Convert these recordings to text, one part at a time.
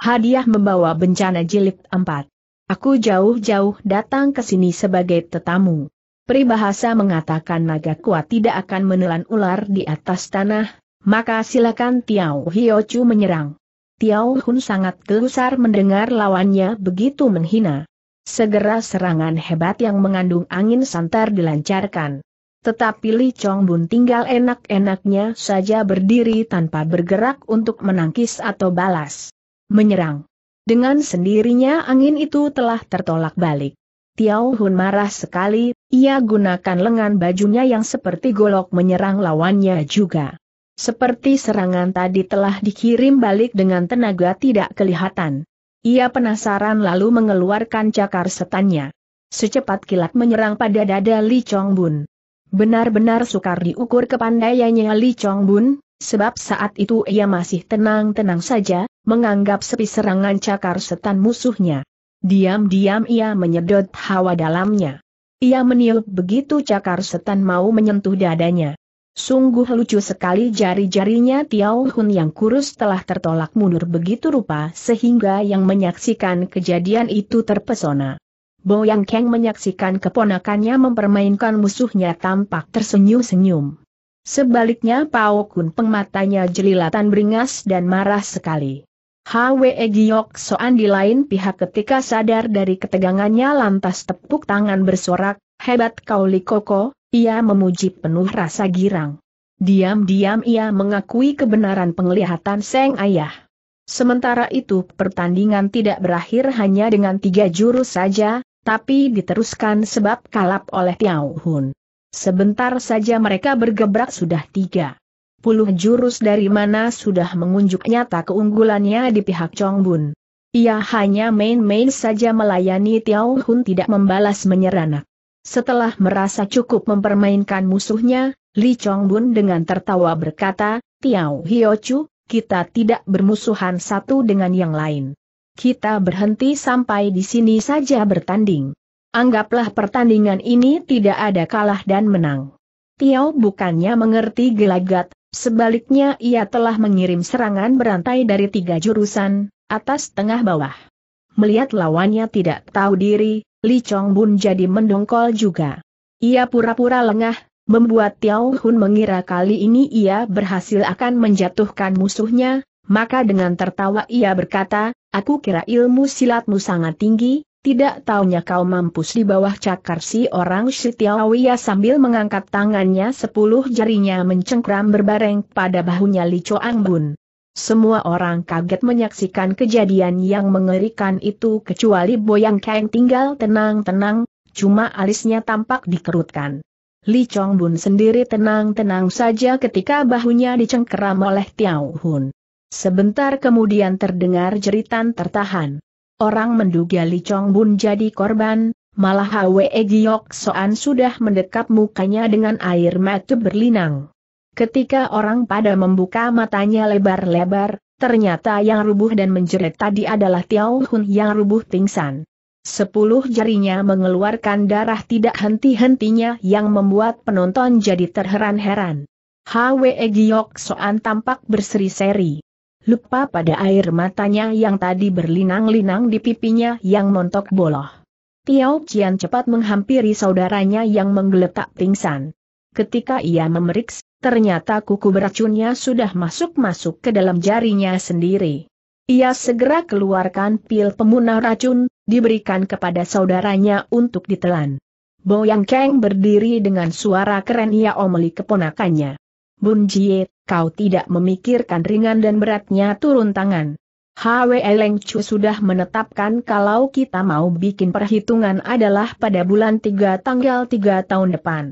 Hadiah membawa bencana jilid 4. Aku jauh-jauh datang ke sini sebagai tetamu. Peribahasa mengatakan naga kuat tidak akan menelan ular di atas tanah, maka silakan Tiao Hiochu menyerang. Tiao Hun sangat gelusar mendengar lawannya begitu menghina. Segera serangan hebat yang mengandung angin santar dilancarkan. Tetapi Li Chong Bun tinggal enak-enaknya saja berdiri tanpa bergerak untuk menangkis atau balas menyerang. Dengan sendirinya angin itu telah tertolak balik. Tiao Hun marah sekali, ia gunakan lengan bajunya yang seperti golok menyerang lawannya juga. Seperti serangan tadi telah dikirim balik dengan tenaga tidak kelihatan. Ia penasaran lalu mengeluarkan cakar setannya. Secepat kilat menyerang pada dada Li Chong Bun. Benar-benar sukar diukur kepandaiannya Li Chong Bun, sebab saat itu ia masih tenang-tenang saja, menganggap sepi serangan cakar setan musuhnya. Diam-diam ia menyedot hawa dalamnya. Ia meniup begitu cakar setan mau menyentuh dadanya. Sungguh lucu sekali jari-jarinya Tiao Hun yang kurus telah tertolak mundur begitu rupa sehingga yang menyaksikan kejadian itu terpesona. Bo Yang Kang menyaksikan keponakannya mempermainkan musuhnya tampak tersenyum-senyum. Sebaliknya Pao Kun pengmatanya jelilatan beringas dan marah sekali. Hwe Giok Soan di lain pihak ketika sadar dari ketegangannya lantas tepuk tangan bersorak, hebat kau koko. ia memuji penuh rasa girang. Diam-diam ia mengakui kebenaran penglihatan Seng Ayah. Sementara itu pertandingan tidak berakhir hanya dengan tiga jurus saja, tapi diteruskan sebab kalap oleh Tiao Hun. Sebentar saja mereka bergebrak sudah tiga puluh jurus dari mana sudah mengunjuk nyata keunggulannya di pihak Chongbun. Ia hanya main-main saja melayani Tiao Hun tidak membalas menyeranak. Setelah merasa cukup mempermainkan musuhnya, Li Chongbun dengan tertawa berkata, Tiao Hiochu, kita tidak bermusuhan satu dengan yang lain. Kita berhenti sampai di sini saja bertanding. Anggaplah pertandingan ini tidak ada kalah dan menang. Tiao bukannya mengerti gelagat, sebaliknya ia telah mengirim serangan berantai dari tiga jurusan, atas tengah bawah. Melihat lawannya tidak tahu diri, Li Chong Bun jadi mendongkol juga. Ia pura-pura lengah, membuat Tiao Hun mengira kali ini ia berhasil akan menjatuhkan musuhnya, maka dengan tertawa ia berkata, aku kira ilmu silatmu sangat tinggi, tidak taunya kau mampus di bawah cakar si orang Sitiawia ya sambil mengangkat tangannya sepuluh jarinya mencengkram berbareng pada bahunya Li Choang Bun. Semua orang kaget menyaksikan kejadian yang mengerikan itu kecuali Boyang Kang tinggal tenang-tenang, cuma alisnya tampak dikerutkan. Li Chong Bun sendiri tenang-tenang saja ketika bahunya dicengkeram oleh Tiao Hun. Sebentar kemudian terdengar jeritan tertahan. Orang menduga Li Chong Bun jadi korban, malah Hwe Giok Soan sudah mendekap mukanya dengan air mata berlinang. Ketika orang pada membuka matanya lebar-lebar, ternyata yang rubuh dan menjerit tadi adalah Tiao Hun yang rubuh pingsan. Sepuluh jarinya mengeluarkan darah tidak henti-hentinya yang membuat penonton jadi terheran-heran. Hwe Giok Soan tampak berseri-seri lupa pada air matanya yang tadi berlinang-linang di pipinya yang montok boloh. Tiao Qian cepat menghampiri saudaranya yang menggeletak pingsan. Ketika ia memeriksa, ternyata kuku beracunnya sudah masuk-masuk ke dalam jarinya sendiri. Ia segera keluarkan pil pemunah racun, diberikan kepada saudaranya untuk ditelan. Boyang Kang berdiri dengan suara keren ia omeli keponakannya. Bun Jie, kau tidak memikirkan ringan dan beratnya turun tangan. HW Leng Chu sudah menetapkan kalau kita mau bikin perhitungan adalah pada bulan 3 tanggal 3 tahun depan.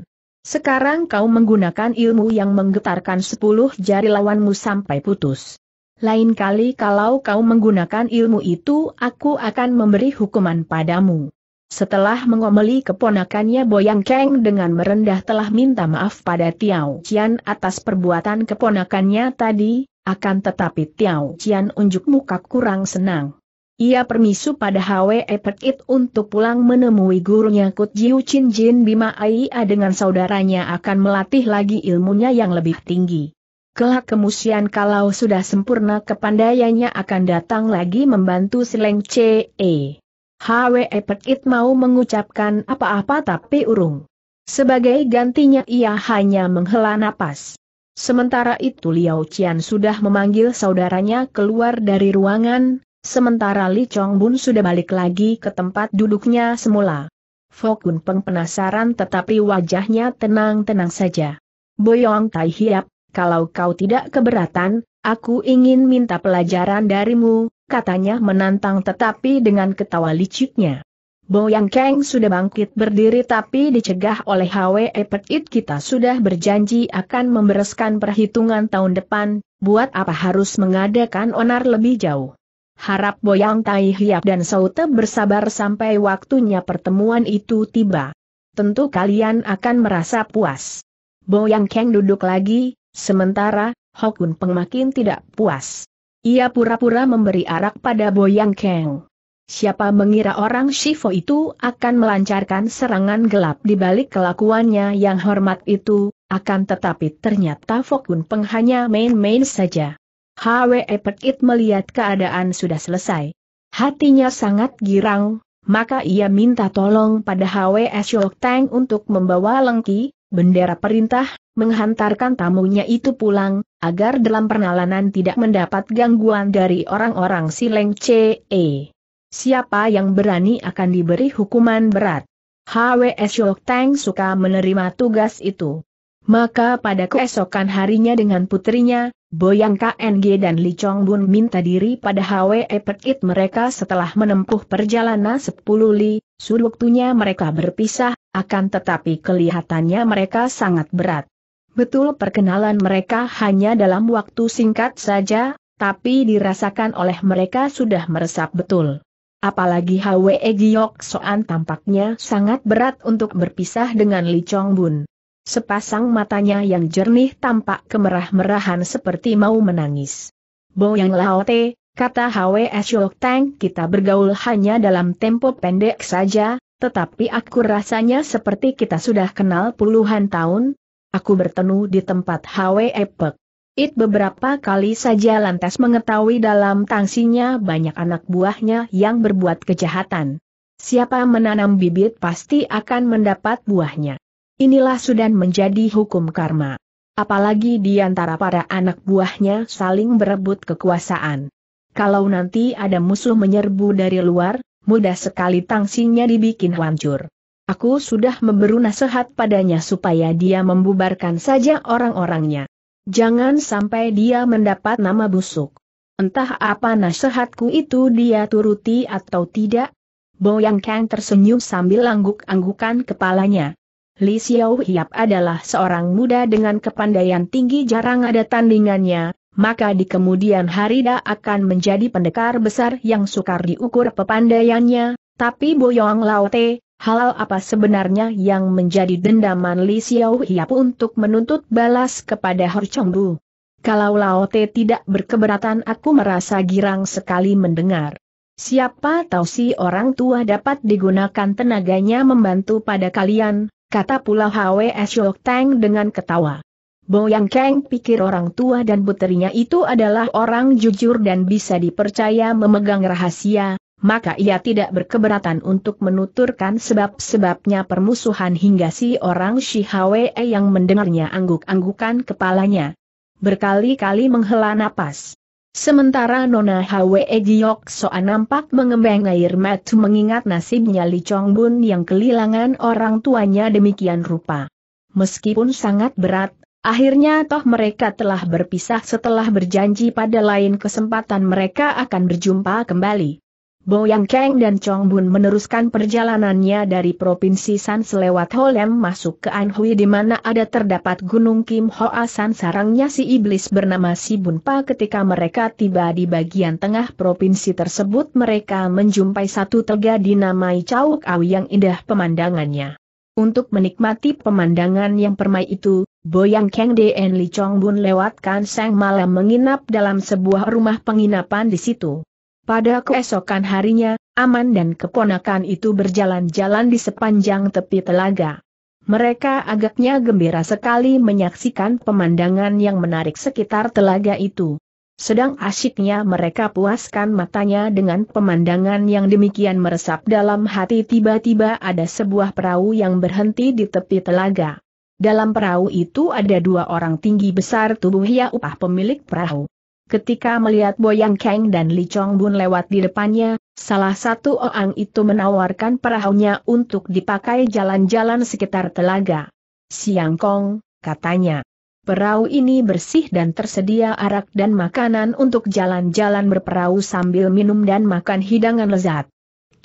Sekarang kau menggunakan ilmu yang menggetarkan 10 jari lawanmu sampai putus. Lain kali kalau kau menggunakan ilmu itu aku akan memberi hukuman padamu. Setelah mengomeli keponakannya Boyang Keng dengan merendah telah minta maaf pada Tiao Qian atas perbuatan keponakannya tadi, akan tetapi Tiao Qian unjuk muka kurang senang. Ia permisu pada Hwe Perkit untuk pulang menemui gurunya Kut Jiu Chin Jin Bima Aia dengan saudaranya akan melatih lagi ilmunya yang lebih tinggi. Kelak kemusian kalau sudah sempurna kepandaiannya akan datang lagi membantu Sileng Ce. E. Hwe Pekit mau mengucapkan apa-apa tapi urung. Sebagai gantinya ia hanya menghela napas. Sementara itu Liao Qian sudah memanggil saudaranya keluar dari ruangan, sementara Li Chong Bun sudah balik lagi ke tempat duduknya semula. Fokun Peng penasaran tetapi wajahnya tenang-tenang saja. Boyong Tai Hiap, kalau kau tidak keberatan, Aku ingin minta pelajaran darimu, katanya menantang tetapi dengan ketawa liciknya. Boyang Kang sudah bangkit berdiri tapi dicegah oleh Hwe Petit kita sudah berjanji akan membereskan perhitungan tahun depan, buat apa harus mengadakan onar lebih jauh. Harap Boyang Tai Hiap dan Saute bersabar sampai waktunya pertemuan itu tiba. Tentu kalian akan merasa puas. Boyang Kang duduk lagi, sementara, Hokun Peng makin tidak puas. Ia pura-pura memberi arak pada Boyang Kang. Siapa mengira orang Shifo itu akan melancarkan serangan gelap di balik kelakuannya yang hormat itu, akan tetapi ternyata Fokun Peng hanya main-main saja. Hwe Pekit melihat keadaan sudah selesai. Hatinya sangat girang, maka ia minta tolong pada Hwe Shok Tang untuk membawa lengki, bendera perintah, menghantarkan tamunya itu pulang, agar dalam perjalanan tidak mendapat gangguan dari orang-orang Sileng CE. Siapa yang berani akan diberi hukuman berat. HWS Yok tang suka menerima tugas itu. Maka pada keesokan harinya dengan putrinya, Boyang KNG dan Li Chong Bun minta diri pada HWE Perkit mereka setelah menempuh perjalanan 10 li, waktunya mereka berpisah, akan tetapi kelihatannya mereka sangat berat. Betul perkenalan mereka hanya dalam waktu singkat saja, tapi dirasakan oleh mereka sudah meresap betul. Apalagi Hwe Giok Soan tampaknya sangat berat untuk berpisah dengan Li Chong Bun. Sepasang matanya yang jernih tampak kemerah-merahan seperti mau menangis. Boyang Laote, kata Hwe Siok Tang kita bergaul hanya dalam tempo pendek saja, tetapi aku rasanya seperti kita sudah kenal puluhan tahun, aku bertemu di tempat HW Epek. It beberapa kali saja lantas mengetahui dalam tangsinya banyak anak buahnya yang berbuat kejahatan. Siapa menanam bibit pasti akan mendapat buahnya. Inilah sudah menjadi hukum karma. Apalagi di antara para anak buahnya saling berebut kekuasaan. Kalau nanti ada musuh menyerbu dari luar, mudah sekali tangsinya dibikin hancur. Aku sudah memberi nasihat padanya supaya dia membubarkan saja orang-orangnya. Jangan sampai dia mendapat nama busuk. Entah apa nasihatku itu dia turuti atau tidak. Boyang Kang tersenyum sambil angguk-anggukan kepalanya. Li Xiao Hiap adalah seorang muda dengan kepandaian tinggi jarang ada tandingannya, maka di kemudian hari dia akan menjadi pendekar besar yang sukar diukur kepandaiannya. tapi Boyong Laote, Hal apa sebenarnya yang menjadi dendaman Li Xiao Hiap untuk menuntut balas kepada Hor Chong Bu? Kalau Lao Te tidak berkeberatan aku merasa girang sekali mendengar. Siapa tahu si orang tua dapat digunakan tenaganya membantu pada kalian, kata pula Hwe Shok Tang dengan ketawa. Bo Yang Kang pikir orang tua dan puterinya itu adalah orang jujur dan bisa dipercaya memegang rahasia, maka ia tidak berkeberatan untuk menuturkan sebab-sebabnya permusuhan hingga si orang Shihawe yang mendengarnya angguk-anggukan kepalanya. Berkali-kali menghela napas. Sementara Nona Hwe Jiok Soa nampak mengembang air mata mengingat nasibnya Li Chong Bun yang kelilangan orang tuanya demikian rupa. Meskipun sangat berat, akhirnya toh mereka telah berpisah setelah berjanji pada lain kesempatan mereka akan berjumpa kembali. Boyang Kang dan Chong Bun meneruskan perjalanannya dari Provinsi San selewat Holem masuk ke Anhui di mana ada terdapat Gunung Kim Hoa San sarangnya si iblis bernama Si Bun Pa. ketika mereka tiba di bagian tengah provinsi tersebut mereka menjumpai satu telaga dinamai Cauk Awi yang indah pemandangannya. Untuk menikmati pemandangan yang permai itu, Boyang Kang dan Li Chong Bun lewatkan sang malam menginap dalam sebuah rumah penginapan di situ. Pada keesokan harinya, Aman dan keponakan itu berjalan-jalan di sepanjang tepi telaga. Mereka agaknya gembira sekali menyaksikan pemandangan yang menarik sekitar telaga itu. Sedang asyiknya mereka puaskan matanya dengan pemandangan yang demikian meresap dalam hati tiba-tiba ada sebuah perahu yang berhenti di tepi telaga. Dalam perahu itu ada dua orang tinggi besar tubuh ya upah pemilik perahu. Ketika melihat Boyang Kang dan Li Chong Bun lewat di depannya, salah satu orang itu menawarkan perahunya untuk dipakai jalan-jalan sekitar telaga. Siang Kong, katanya. Perahu ini bersih dan tersedia arak dan makanan untuk jalan-jalan berperahu sambil minum dan makan hidangan lezat.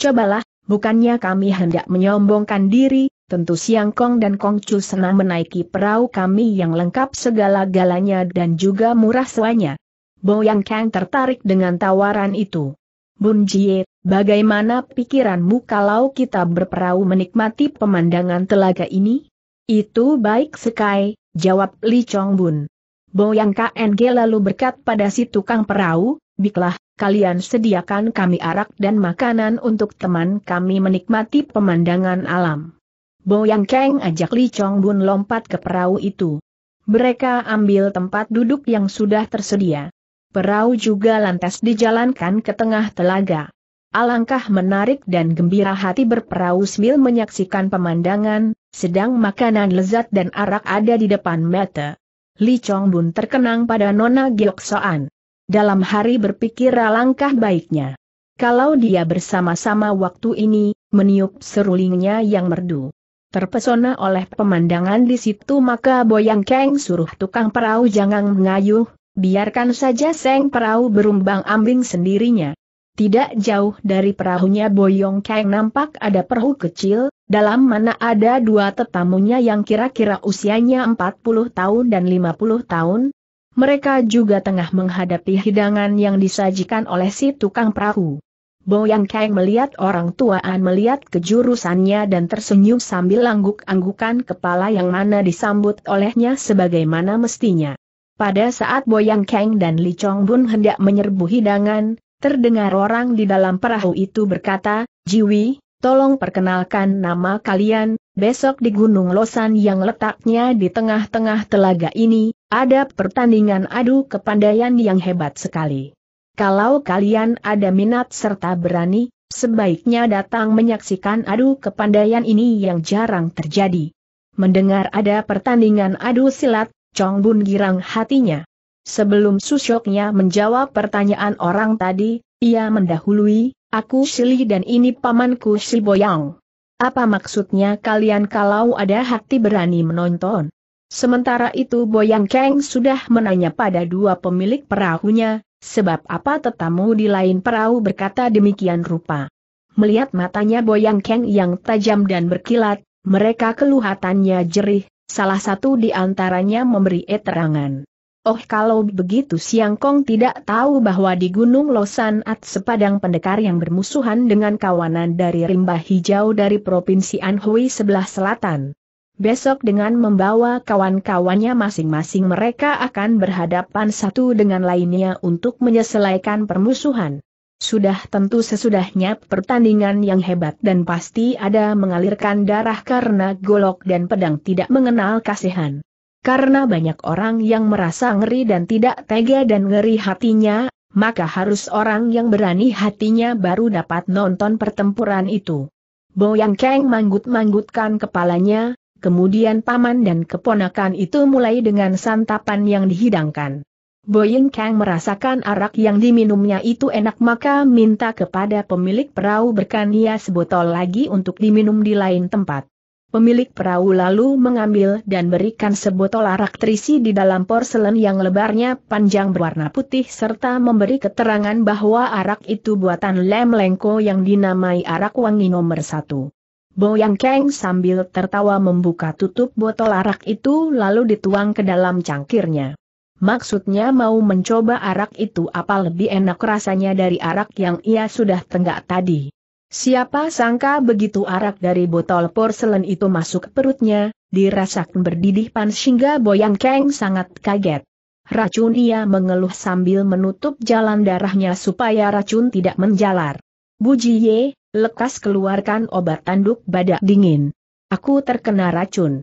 Cobalah, bukannya kami hendak menyombongkan diri, tentu Siang Kong dan Kong Chu senang menaiki perahu kami yang lengkap segala-galanya dan juga murah suanya. Yang Kang tertarik dengan tawaran itu. Bun Jie, bagaimana pikiranmu kalau kita berperahu menikmati pemandangan telaga ini? Itu baik sekali, jawab Li Chong Bun. Yang KNG lalu berkat pada si tukang perahu, Biklah, kalian sediakan kami arak dan makanan untuk teman kami menikmati pemandangan alam. Yang Kang ajak Li Chong Bun lompat ke perahu itu. Mereka ambil tempat duduk yang sudah tersedia. Perahu juga lantas dijalankan ke tengah telaga. Alangkah menarik dan gembira hati berperahu sambil menyaksikan pemandangan, sedang makanan lezat dan arak ada di depan mata. Li Chong Bun terkenang pada Nona Giok Soan. Dalam hari berpikir alangkah baiknya. Kalau dia bersama-sama waktu ini, meniup serulingnya yang merdu. Terpesona oleh pemandangan di situ maka Boyang Keng suruh tukang perahu jangan mengayuh, Biarkan saja Seng perahu berumbang ambing sendirinya. Tidak jauh dari perahunya Boyong Kang nampak ada perahu kecil, dalam mana ada dua tetamunya yang kira-kira usianya 40 tahun dan 50 tahun. Mereka juga tengah menghadapi hidangan yang disajikan oleh si tukang perahu. Boyong Kang melihat orang tuaan melihat kejurusannya dan tersenyum sambil angguk-anggukan kepala yang mana disambut olehnya sebagaimana mestinya. Pada saat Boyang Kang dan Li Chong Bun hendak menyerbu hidangan, terdengar orang di dalam perahu itu berkata, Jiwi, tolong perkenalkan nama kalian, besok di Gunung Losan yang letaknya di tengah-tengah telaga ini, ada pertandingan adu kepandaian yang hebat sekali. Kalau kalian ada minat serta berani, sebaiknya datang menyaksikan adu kepandaian ini yang jarang terjadi. Mendengar ada pertandingan adu silat, Chong Bun girang hatinya. Sebelum Susyoknya menjawab pertanyaan orang tadi, ia mendahului, aku Shili dan ini pamanku Shi Boyang. Apa maksudnya kalian kalau ada hati berani menonton? Sementara itu Boyang Kang sudah menanya pada dua pemilik perahunya, sebab apa tetamu di lain perahu berkata demikian rupa. Melihat matanya Boyang Kang yang tajam dan berkilat, mereka keluhatannya jerih, salah satu di antaranya memberi eterangan. Oh kalau begitu Siang Kong tidak tahu bahwa di Gunung Losan At sepadang pendekar yang bermusuhan dengan kawanan dari rimba hijau dari Provinsi Anhui sebelah selatan. Besok dengan membawa kawan-kawannya masing-masing mereka akan berhadapan satu dengan lainnya untuk menyelesaikan permusuhan. Sudah tentu sesudahnya pertandingan yang hebat dan pasti ada mengalirkan darah karena golok dan pedang tidak mengenal kasihan. Karena banyak orang yang merasa ngeri dan tidak tega dan ngeri hatinya, maka harus orang yang berani hatinya baru dapat nonton pertempuran itu. Boyang keng manggut-manggutkan kepalanya, kemudian paman dan keponakan itu mulai dengan santapan yang dihidangkan. Boyin Kang merasakan arak yang diminumnya itu enak maka minta kepada pemilik perahu berkania sebotol lagi untuk diminum di lain tempat. Pemilik perahu lalu mengambil dan berikan sebotol arak terisi di dalam porselen yang lebarnya panjang berwarna putih serta memberi keterangan bahwa arak itu buatan Lem Lengko yang dinamai arak wangi nomor satu. Boyang Kang sambil tertawa membuka tutup botol arak itu lalu dituang ke dalam cangkirnya. Maksudnya mau mencoba arak itu apa lebih enak rasanya dari arak yang ia sudah tenggak tadi. Siapa sangka begitu arak dari botol porselen itu masuk perutnya, dirasakan berdidih pan sehingga Boyang Keng sangat kaget. Racun ia mengeluh sambil menutup jalan darahnya supaya racun tidak menjalar. Bu Jie, lekas keluarkan obat tanduk badak dingin. Aku terkena racun.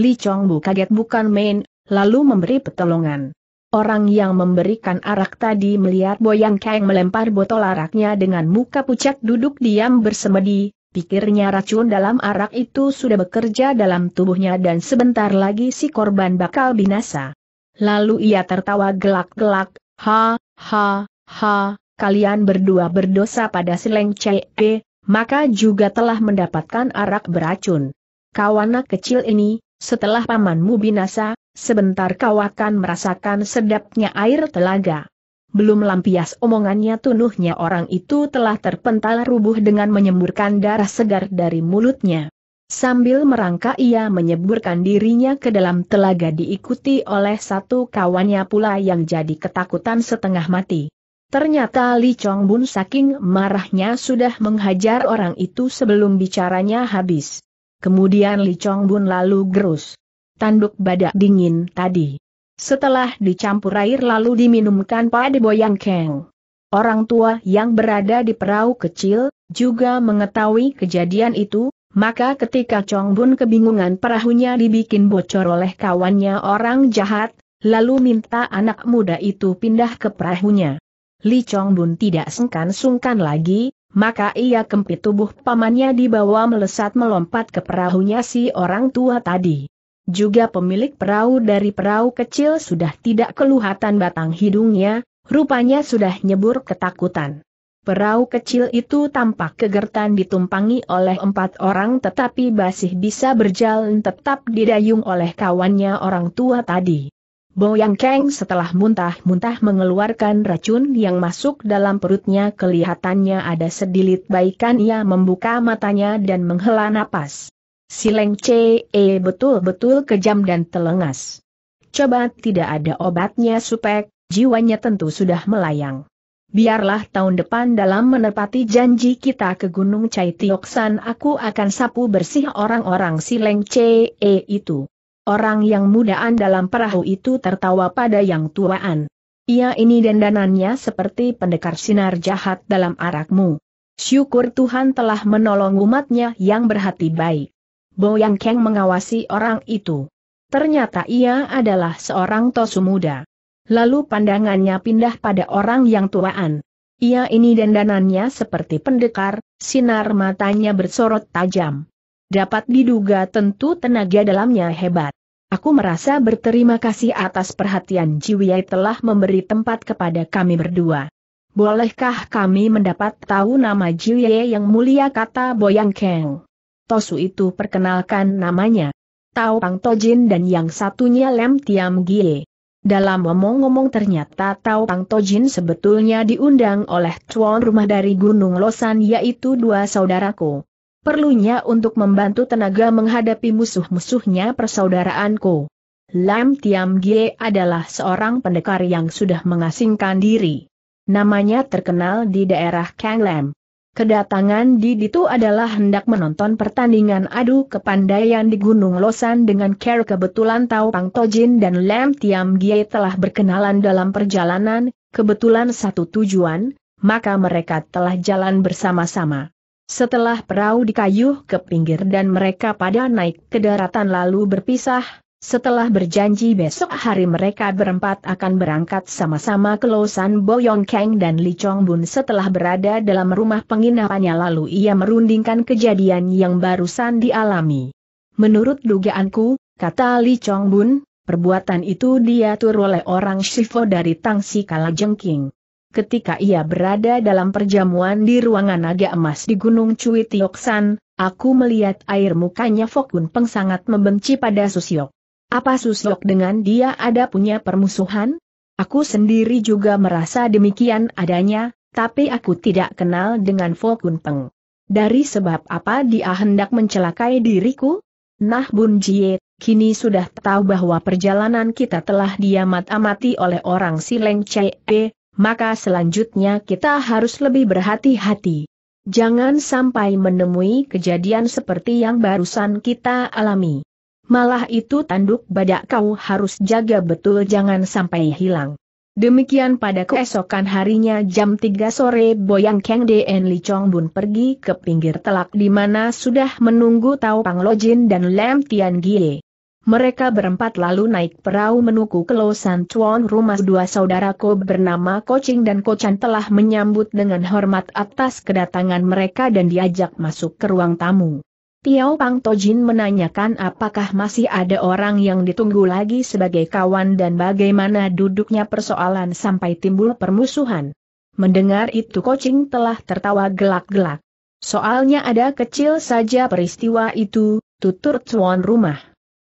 Li Chong Bu kaget bukan main, lalu memberi petolongan. Orang yang memberikan arak tadi melihat Boyang Kang melempar botol araknya dengan muka pucat duduk diam bersemedi, pikirnya racun dalam arak itu sudah bekerja dalam tubuhnya dan sebentar lagi si korban bakal binasa. Lalu ia tertawa gelak-gelak, ha, ha, ha, kalian berdua berdosa pada sileng CE, maka juga telah mendapatkan arak beracun. Kawanak kecil ini, setelah pamanmu binasa, Sebentar kau akan merasakan sedapnya air telaga. Belum lampias omongannya tunuhnya orang itu telah terpental rubuh dengan menyemburkan darah segar dari mulutnya. Sambil merangka ia menyeburkan dirinya ke dalam telaga diikuti oleh satu kawannya pula yang jadi ketakutan setengah mati. Ternyata Li Chong Bun saking marahnya sudah menghajar orang itu sebelum bicaranya habis. Kemudian Li Chong Bun lalu gerus tanduk badak dingin tadi. Setelah dicampur air lalu diminumkan pada Boyang Keng. Orang tua yang berada di perahu kecil, juga mengetahui kejadian itu, maka ketika Chong Bun kebingungan perahunya dibikin bocor oleh kawannya orang jahat, lalu minta anak muda itu pindah ke perahunya. Li Chong Bun tidak sungkan-sungkan lagi, maka ia kempit tubuh pamannya dibawa melesat melompat ke perahunya si orang tua tadi. Juga pemilik perahu dari perahu kecil sudah tidak keluhatan batang hidungnya, rupanya sudah nyebur ketakutan. Perahu kecil itu tampak kegertan ditumpangi oleh empat orang tetapi masih bisa berjalan tetap didayung oleh kawannya orang tua tadi. Boyang Keng setelah muntah-muntah mengeluarkan racun yang masuk dalam perutnya kelihatannya ada sedilit baikan ia membuka matanya dan menghela napas. Si Leng C.E. Eh, betul-betul kejam dan telengas. Coba tidak ada obatnya supek, jiwanya tentu sudah melayang. Biarlah tahun depan dalam menepati janji kita ke Gunung Cai Tioksan aku akan sapu bersih orang-orang si Leng C.E. Eh, itu. Orang yang mudaan dalam perahu itu tertawa pada yang tuaan. Ia ini dendanannya seperti pendekar sinar jahat dalam arakmu. Syukur Tuhan telah menolong umatnya yang berhati baik. Boyang Keng mengawasi orang itu. Ternyata ia adalah seorang tosu muda. Lalu pandangannya pindah pada orang yang tuaan. Ia ini dandanannya seperti pendekar, sinar matanya bersorot tajam. Dapat diduga tentu tenaga dalamnya hebat. Aku merasa berterima kasih atas perhatian Jiwiyai telah memberi tempat kepada kami berdua. Bolehkah kami mendapat tahu nama Jiwiyai yang mulia kata Boyang Keng? Tosu itu perkenalkan namanya. Tao Pang Tojin dan yang satunya Lem Tiam Gie. Dalam ngomong-ngomong ternyata Tao Pang Tojin sebetulnya diundang oleh tuan rumah dari Gunung Losan yaitu dua saudaraku. Perlunya untuk membantu tenaga menghadapi musuh-musuhnya persaudaraanku. Lam Tiam Gie adalah seorang pendekar yang sudah mengasingkan diri. Namanya terkenal di daerah Kang Lam. Kedatangan Didi Diditu adalah hendak menonton pertandingan adu kepandaian di Gunung Losan dengan Ker kebetulan tahu Pang Tojin dan Lam Tiam Gie telah berkenalan dalam perjalanan, kebetulan satu tujuan, maka mereka telah jalan bersama-sama. Setelah perahu dikayuh ke pinggir dan mereka pada naik ke daratan lalu berpisah, setelah berjanji besok hari mereka berempat akan berangkat sama-sama ke Losan Boyong Kang dan Li Chong Bun setelah berada dalam rumah penginapannya lalu ia merundingkan kejadian yang barusan dialami. Menurut dugaanku, kata Li Chong Bun, perbuatan itu diatur oleh orang Shifo dari Tangsi Kala Jengking. Ketika ia berada dalam perjamuan di ruangan naga emas di Gunung Cui Tioksan, aku melihat air mukanya Fokun Peng sangat membenci pada Susiok. Apa Suslok dengan dia ada punya permusuhan? Aku sendiri juga merasa demikian adanya, tapi aku tidak kenal dengan Fokun Peng. Dari sebab apa dia hendak mencelakai diriku? Nah Bun Jie, kini sudah tahu bahwa perjalanan kita telah diamat-amati oleh orang Sileng Cee, maka selanjutnya kita harus lebih berhati-hati. Jangan sampai menemui kejadian seperti yang barusan kita alami malah itu tanduk badak kau harus jaga betul jangan sampai hilang. Demikian pada keesokan harinya jam 3 sore Boyang Kang Dn Li Chong Bun pergi ke pinggir telak di mana sudah menunggu Tao Pang Lojin dan Lam Tian Gie. Mereka berempat lalu naik perahu menuju ke Losan Chuan rumah dua saudaraku Ko bernama Kocing dan Kocan telah menyambut dengan hormat atas kedatangan mereka dan diajak masuk ke ruang tamu. Tiao Pang Tojin menanyakan apakah masih ada orang yang ditunggu lagi sebagai kawan dan bagaimana duduknya persoalan sampai timbul permusuhan. Mendengar itu Kocing telah tertawa gelak-gelak. Soalnya ada kecil saja peristiwa itu, tutur tuan rumah.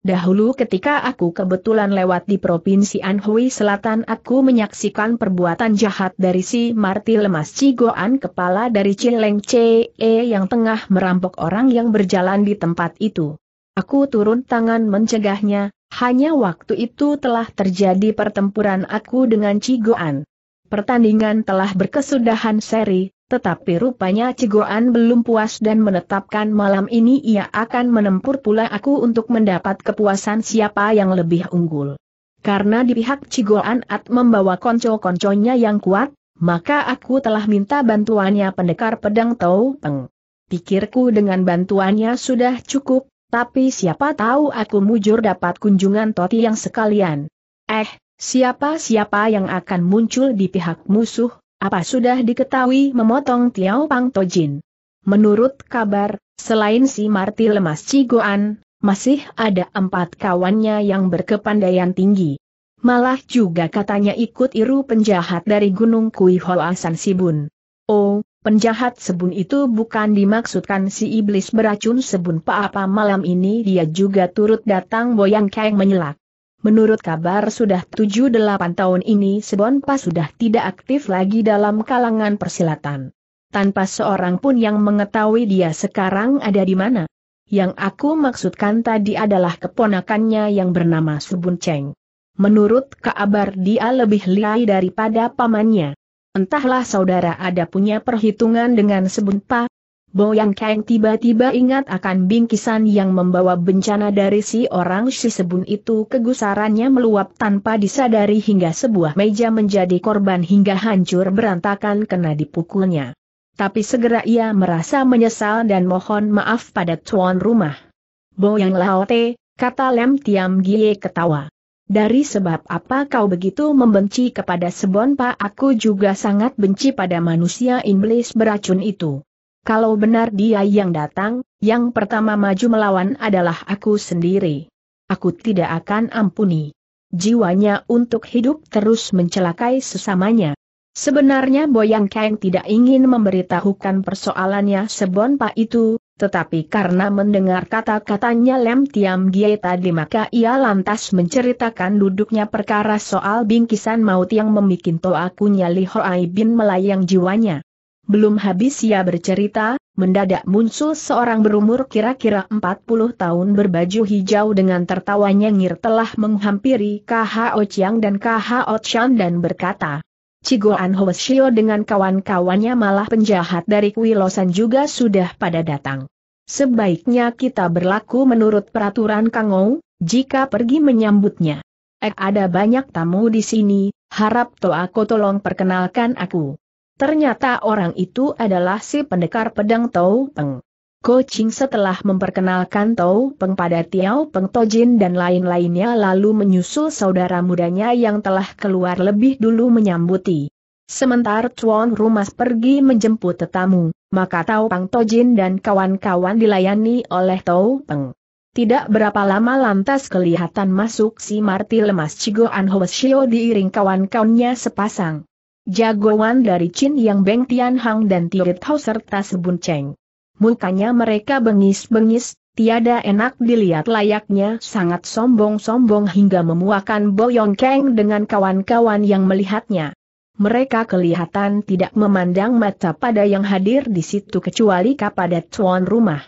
Dahulu ketika aku kebetulan lewat di Provinsi Anhui Selatan aku menyaksikan perbuatan jahat dari si Marti Lemas Cigoan kepala dari Cileng CE yang tengah merampok orang yang berjalan di tempat itu. Aku turun tangan mencegahnya, hanya waktu itu telah terjadi pertempuran aku dengan Cigoan. Pertandingan telah berkesudahan seri, tetapi rupanya Cigoan belum puas dan menetapkan malam ini ia akan menempur pula aku untuk mendapat kepuasan siapa yang lebih unggul. Karena di pihak Cigoan At membawa konco-konconya yang kuat, maka aku telah minta bantuannya pendekar pedang Tau Peng. Pikirku dengan bantuannya sudah cukup, tapi siapa tahu aku mujur dapat kunjungan Toti yang sekalian. Eh, siapa-siapa yang akan muncul di pihak musuh, apa sudah diketahui memotong Tiao Pang Tojin. Menurut kabar, selain si Marti Lemas Cigoan, masih ada empat kawannya yang berkepandaian tinggi. Malah juga katanya ikut iru penjahat dari Gunung Kui Hoasan Sibun. Oh, penjahat sebun itu bukan dimaksudkan si iblis beracun sebun apa malam ini dia juga turut datang Boyang Kang menyelak. Menurut kabar sudah 7-8 tahun ini Sebonpa sudah tidak aktif lagi dalam kalangan persilatan. Tanpa seorang pun yang mengetahui dia sekarang ada di mana. Yang aku maksudkan tadi adalah keponakannya yang bernama Subun Cheng. Menurut kabar dia lebih liai daripada pamannya. Entahlah saudara ada punya perhitungan dengan Sebunpa, Bo Yang Kang tiba-tiba ingat akan bingkisan yang membawa bencana dari si orang si sebun itu kegusarannya meluap tanpa disadari hingga sebuah meja menjadi korban hingga hancur berantakan kena dipukulnya. Tapi segera ia merasa menyesal dan mohon maaf pada tuan rumah. Bo Yang Laote, kata Lem Tiam Gie ketawa. Dari sebab apa kau begitu membenci kepada Sebon Pak aku juga sangat benci pada manusia iblis beracun itu. Kalau benar dia yang datang, yang pertama maju melawan adalah aku sendiri. Aku tidak akan ampuni jiwanya untuk hidup terus mencelakai sesamanya. Sebenarnya Boyang Kang tidak ingin memberitahukan persoalannya sebonpa itu, tetapi karena mendengar kata-katanya Lem Tiam Gie tadi maka ia lantas menceritakan duduknya perkara soal bingkisan maut yang membuat Toakunya Li Hoai Bin melayang jiwanya. Belum habis ia bercerita, mendadak muncul seorang berumur kira-kira 40 tahun berbaju hijau dengan tertawa nyengir telah menghampiri KHO Chiang dan KHO Chan dan berkata, Ciguan Hoesio dengan kawan-kawannya malah penjahat dari Losan juga sudah pada datang. Sebaiknya kita berlaku menurut peraturan Kangou, jika pergi menyambutnya. Ek eh, ada banyak tamu di sini, harap Toa Ko tolong perkenalkan aku. Ternyata orang itu adalah si pendekar pedang Tau Peng. Kucing setelah memperkenalkan Tau Peng pada Tiao Peng Tojin dan lain-lainnya lalu menyusul saudara mudanya yang telah keluar lebih dulu menyambuti. Sementara Chuan Rumas pergi menjemput tetamu, maka Tau Peng Tojin dan kawan-kawan dilayani oleh Tau Peng. Tidak berapa lama lantas kelihatan masuk si Marti Lemas Cigo Shio diiring kawan-kawannya sepasang. Jagoan dari Chin Yang Beng Tian Hang dan Tirit Hao serta Sebun Cheng. Mukanya mereka bengis-bengis, tiada enak dilihat layaknya sangat sombong-sombong hingga memuakan Boyong Keng dengan kawan-kawan yang melihatnya. Mereka kelihatan tidak memandang mata pada yang hadir di situ kecuali kepada tuan rumah.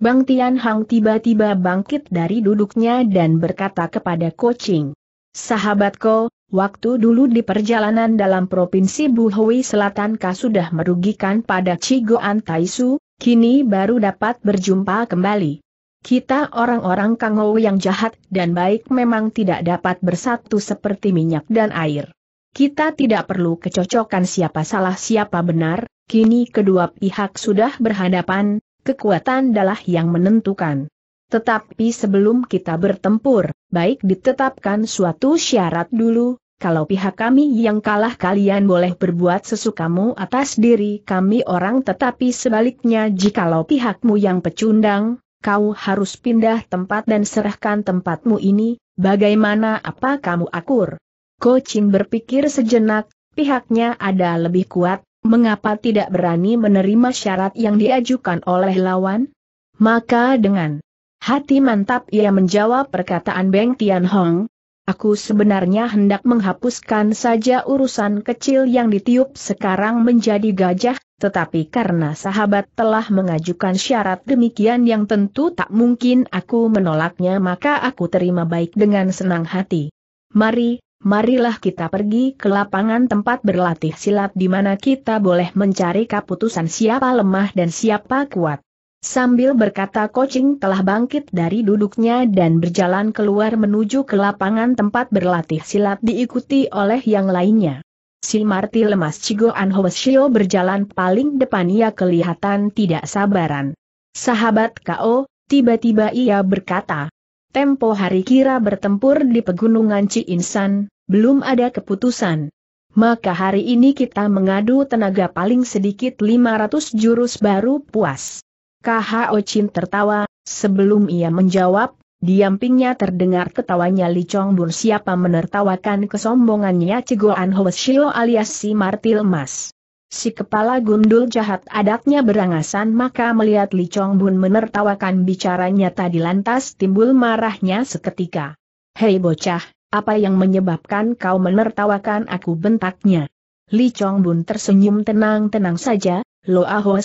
Bang Tian Hang tiba-tiba bangkit dari duduknya dan berkata kepada Coaching. Sahabatku, Waktu dulu di perjalanan dalam Provinsi Buhui Selatan Ka sudah merugikan pada Cigoan Taisu, kini baru dapat berjumpa kembali. Kita orang-orang Kangou yang jahat dan baik memang tidak dapat bersatu seperti minyak dan air. Kita tidak perlu kecocokan siapa salah siapa benar, kini kedua pihak sudah berhadapan, kekuatan adalah yang menentukan. Tetapi sebelum kita bertempur, baik ditetapkan suatu syarat dulu, kalau pihak kami yang kalah kalian boleh berbuat sesukamu atas diri kami orang tetapi sebaliknya jikalau pihakmu yang pecundang, kau harus pindah tempat dan serahkan tempatmu ini, bagaimana apa kamu akur? Ching berpikir sejenak, pihaknya ada lebih kuat, mengapa tidak berani menerima syarat yang diajukan oleh lawan? Maka dengan hati mantap ia menjawab perkataan Beng Tian Hong, Aku sebenarnya hendak menghapuskan saja urusan kecil yang ditiup sekarang menjadi gajah, tetapi karena sahabat telah mengajukan syarat demikian yang tentu tak mungkin aku menolaknya maka aku terima baik dengan senang hati. Mari, marilah kita pergi ke lapangan tempat berlatih silat di mana kita boleh mencari keputusan siapa lemah dan siapa kuat. Sambil berkata Kocing telah bangkit dari duduknya dan berjalan keluar menuju ke lapangan tempat berlatih silat diikuti oleh yang lainnya. Si Marti lemas Cigo Anhoesio berjalan paling depan ia kelihatan tidak sabaran. Sahabat KO, tiba-tiba ia berkata. Tempo hari kira bertempur di pegunungan Ciinsan, belum ada keputusan. Maka hari ini kita mengadu tenaga paling sedikit 500 jurus baru puas. KHO Ochin tertawa, sebelum ia menjawab, diampingnya terdengar ketawanya Li Chong Bun siapa menertawakan kesombongannya Cegoan Ho Shio alias si Martil Mas. Si kepala gundul jahat adatnya berangasan maka melihat Li Chong Bun menertawakan bicaranya tadi lantas timbul marahnya seketika. Hei bocah, apa yang menyebabkan kau menertawakan aku bentaknya? Li Chong Bun tersenyum tenang-tenang saja, Lo Aho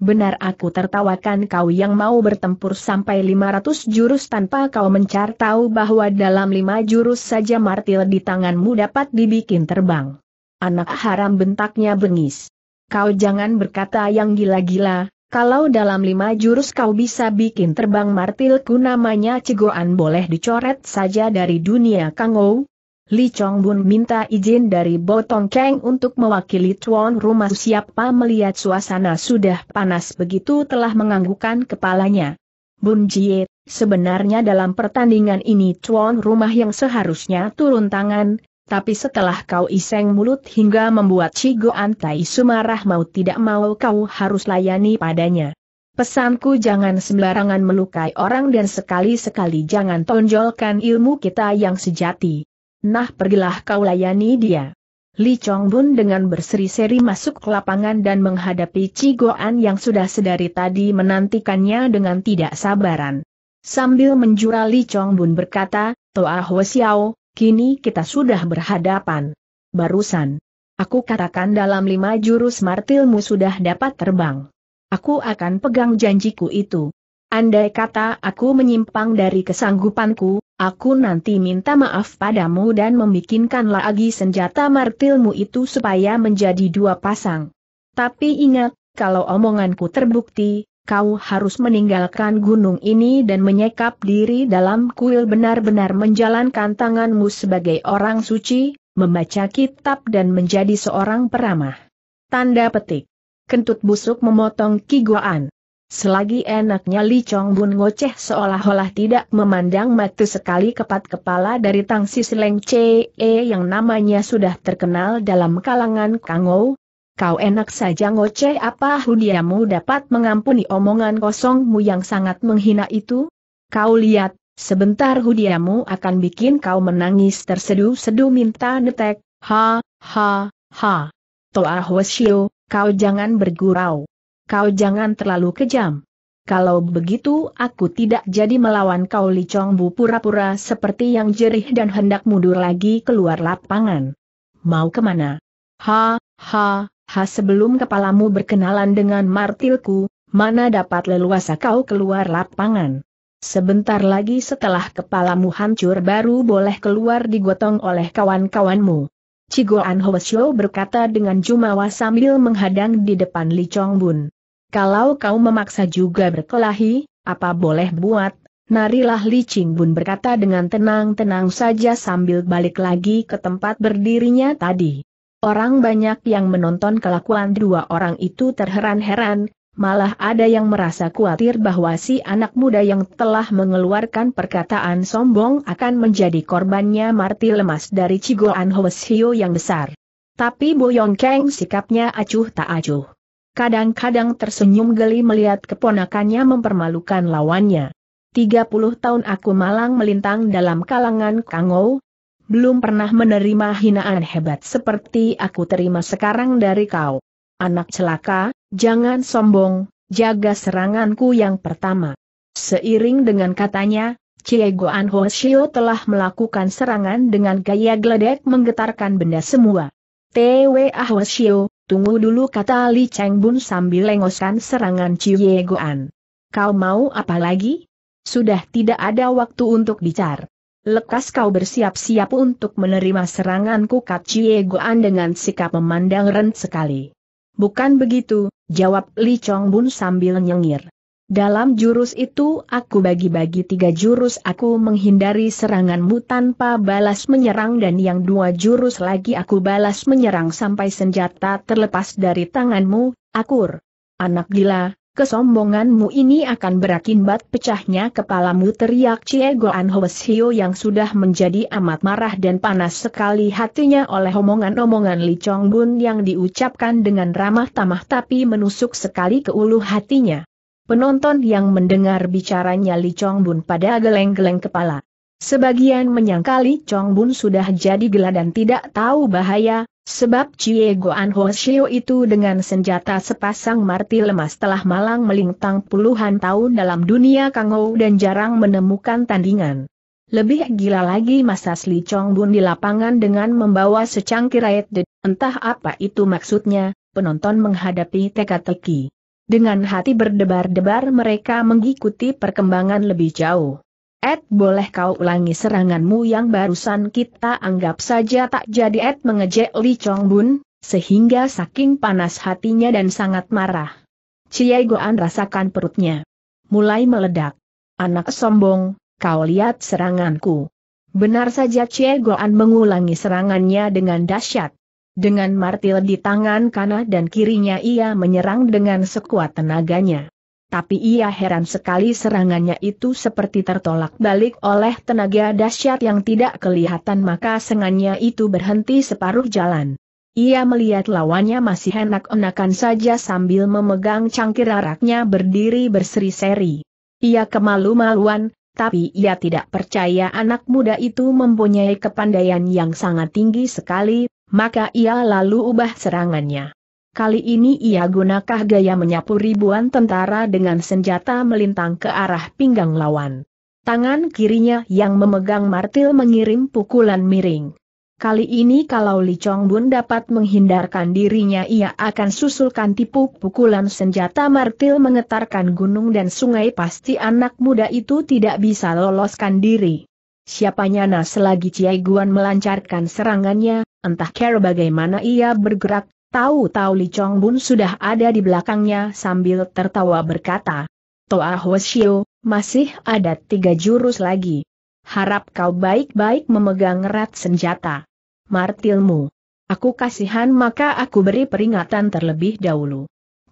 Benar aku tertawakan kau yang mau bertempur sampai 500 jurus tanpa kau mencar tahu bahwa dalam lima jurus saja martil di tanganmu dapat dibikin terbang. Anak haram bentaknya bengis. Kau jangan berkata yang gila-gila, kalau dalam lima jurus kau bisa bikin terbang martilku namanya cegoan boleh dicoret saja dari dunia kangou, Li Chong Bun minta izin dari Botong Keng untuk mewakili tuan rumah siapa melihat suasana sudah panas begitu telah menganggukkan kepalanya. Bun Jie, sebenarnya dalam pertandingan ini tuan rumah yang seharusnya turun tangan, tapi setelah kau iseng mulut hingga membuat Cigo Antai sumarah mau tidak mau kau harus layani padanya. Pesanku jangan sembarangan melukai orang dan sekali-sekali jangan tonjolkan ilmu kita yang sejati. Nah pergilah kau layani dia. Li Chong dengan berseri-seri masuk ke lapangan dan menghadapi Cigoan yang sudah sedari tadi menantikannya dengan tidak sabaran. Sambil menjura Li Chong berkata, Toa Hwa Xiao, kini kita sudah berhadapan. Barusan. Aku katakan dalam lima jurus martilmu sudah dapat terbang. Aku akan pegang janjiku itu. Andai kata aku menyimpang dari kesanggupanku, Aku nanti minta maaf padamu dan membikinkan lagi senjata martilmu itu supaya menjadi dua pasang. Tapi ingat, kalau omonganku terbukti, kau harus meninggalkan gunung ini dan menyekap diri dalam kuil benar-benar menjalankan tanganmu sebagai orang suci, membaca kitab dan menjadi seorang peramah. Tanda petik. Kentut busuk memotong kiguan) Selagi enaknya Li Chong Bun ngoceh seolah-olah tidak memandang mati sekali kepat kepala dari tangsi Seleng Che e, yang namanya sudah terkenal dalam kalangan Kangou. Kau enak saja ngoceh apa hudiamu dapat mengampuni omongan kosongmu yang sangat menghina itu? Kau lihat, sebentar hudiamu akan bikin kau menangis tersedu sedu minta netek. ha, ha, ha. Toa Hwasyo, kau jangan bergurau. Kau jangan terlalu kejam. Kalau begitu aku tidak jadi melawan kau Li Chong Bu pura-pura seperti yang jerih dan hendak mundur lagi keluar lapangan. Mau kemana? Ha, ha, ha sebelum kepalamu berkenalan dengan martilku, mana dapat leluasa kau keluar lapangan. Sebentar lagi setelah kepalamu hancur baru boleh keluar digotong oleh kawan-kawanmu. Cigoan Hoesyo berkata dengan jumawa sambil menghadang di depan Li Chong Bun. Kalau kau memaksa juga berkelahi, apa boleh buat? Narilah Li Ching Bun berkata dengan tenang-tenang saja sambil balik lagi ke tempat berdirinya tadi. Orang banyak yang menonton kelakuan dua orang itu terheran-heran, malah ada yang merasa khawatir bahwa si anak muda yang telah mengeluarkan perkataan sombong akan menjadi korbannya marti lemas dari Cigoan Hoesio yang besar. Tapi Boyong Kang sikapnya acuh tak acuh kadang-kadang tersenyum geli melihat keponakannya mempermalukan lawannya. 30 tahun aku malang melintang dalam kalangan kangou, belum pernah menerima hinaan hebat seperti aku terima sekarang dari kau. Anak celaka, jangan sombong, jaga seranganku yang pertama. Seiring dengan katanya, Ciegoan Hoshio telah melakukan serangan dengan gaya geledek menggetarkan benda semua. TWA Hoshio, Tunggu dulu kata Li Cheng Bun sambil lengoskan serangan Ye Goan. Kau mau apa lagi? Sudah tidak ada waktu untuk dicar. Lekas kau bersiap-siap untuk menerima seranganku Kat Ye Goan dengan sikap memandang rent sekali. Bukan begitu, jawab Li Chong Bun sambil nyengir. Dalam jurus itu aku bagi-bagi tiga jurus aku menghindari seranganmu tanpa balas menyerang dan yang dua jurus lagi aku balas menyerang sampai senjata terlepas dari tanganmu, akur. Anak gila, kesombonganmu ini akan berakibat pecahnya kepalamu teriak Cie Goan yang sudah menjadi amat marah dan panas sekali hatinya oleh omongan-omongan Li Chong Bun yang diucapkan dengan ramah tamah tapi menusuk sekali ke ulu hatinya. Penonton yang mendengar bicaranya Li Chong Bun pada geleng-geleng kepala. Sebagian menyangka Li Chong Bun sudah jadi gila dan tidak tahu bahaya, sebab Chie Goan Ho Shio itu dengan senjata sepasang martil lemas telah malang melintang puluhan tahun dalam dunia Kang kangou dan jarang menemukan tandingan. Lebih gila lagi masa Li Chong Bun di lapangan dengan membawa secangkir air entah apa itu maksudnya, penonton menghadapi teka-teki. Dengan hati berdebar-debar mereka mengikuti perkembangan lebih jauh. Ed boleh kau ulangi seranganmu yang barusan kita anggap saja tak jadi Ed mengejek Li Chong Bun, sehingga saking panas hatinya dan sangat marah. Cie Goan rasakan perutnya. Mulai meledak. Anak sombong, kau lihat seranganku. Benar saja Cie Goan mengulangi serangannya dengan dahsyat. Dengan martil di tangan kanan dan kirinya ia menyerang dengan sekuat tenaganya. Tapi ia heran sekali serangannya itu seperti tertolak balik oleh tenaga dahsyat yang tidak kelihatan maka sengannya itu berhenti separuh jalan. Ia melihat lawannya masih enak-enakan saja sambil memegang cangkir araknya berdiri berseri-seri. Ia kemalu-maluan, tapi ia tidak percaya anak muda itu mempunyai kepandaian yang sangat tinggi sekali, maka ia lalu ubah serangannya. Kali ini ia gunakah gaya menyapu ribuan tentara dengan senjata melintang ke arah pinggang lawan. Tangan kirinya yang memegang martil mengirim pukulan miring. Kali ini kalau Li Chong Bun dapat menghindarkan dirinya ia akan susulkan tipu pukulan senjata martil mengetarkan gunung dan sungai pasti anak muda itu tidak bisa loloskan diri. Siapanya nah selagi Ciai Guan melancarkan serangannya, Entah kira bagaimana ia bergerak, tahu-tahu Li Chong Bun sudah ada di belakangnya sambil tertawa berkata, Toa ah Hoshio, masih ada tiga jurus lagi. Harap kau baik-baik memegang erat senjata. Martilmu. Aku kasihan maka aku beri peringatan terlebih dahulu.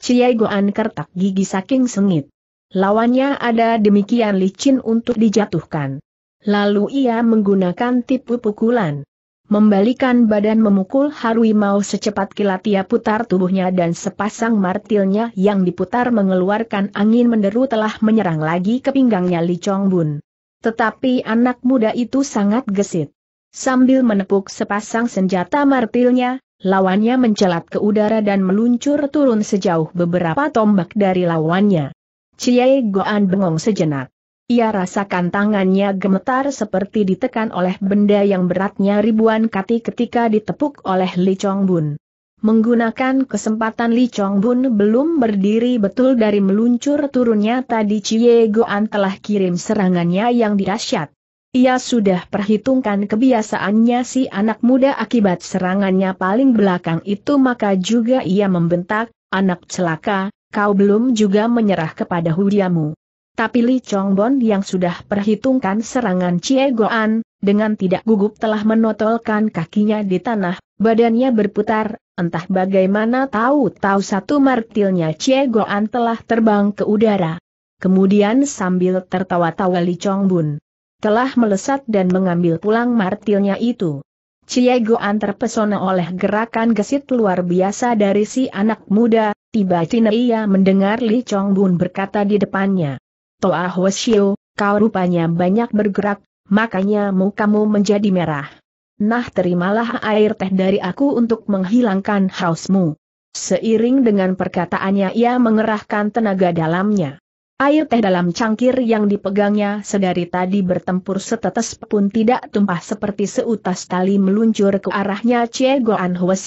Ciai Goan kertak gigi saking sengit. Lawannya ada demikian licin untuk dijatuhkan. Lalu ia menggunakan tipu pukulan. Membalikan badan memukul Harwi mau secepat kilat ia putar tubuhnya dan sepasang martilnya yang diputar mengeluarkan angin menderu telah menyerang lagi ke pinggangnya Li Chong Bun. Tetapi anak muda itu sangat gesit. Sambil menepuk sepasang senjata martilnya, lawannya mencelat ke udara dan meluncur turun sejauh beberapa tombak dari lawannya. Chie Goan bengong sejenak. Ia rasakan tangannya gemetar seperti ditekan oleh benda yang beratnya ribuan kati ketika ditepuk oleh Li Chong Bun. Menggunakan kesempatan Li Chong Bun belum berdiri betul dari meluncur turunnya tadi Chie Goan telah kirim serangannya yang dirasyat. Ia sudah perhitungkan kebiasaannya si anak muda akibat serangannya paling belakang itu maka juga ia membentak, anak celaka, kau belum juga menyerah kepada hudiamu. Tapi Li Chongbon yang sudah perhitungkan serangan Chie Goan, dengan tidak gugup telah menotolkan kakinya di tanah, badannya berputar, entah bagaimana tahu-tahu satu martilnya Chie Goan telah terbang ke udara. Kemudian sambil tertawa-tawa Li Chongbun telah melesat dan mengambil pulang martilnya itu. Chie Goan terpesona oleh gerakan gesit luar biasa dari si anak muda, tiba-tiba ia mendengar Li Chongbun berkata di depannya. Toa Hoshio, kau rupanya banyak bergerak, makanya mukamu menjadi merah. Nah terimalah air teh dari aku untuk menghilangkan hausmu. Seiring dengan perkataannya ia mengerahkan tenaga dalamnya. Air teh dalam cangkir yang dipegangnya sedari tadi bertempur setetes pun tidak tumpah seperti seutas tali meluncur ke arahnya Che Goan Hwes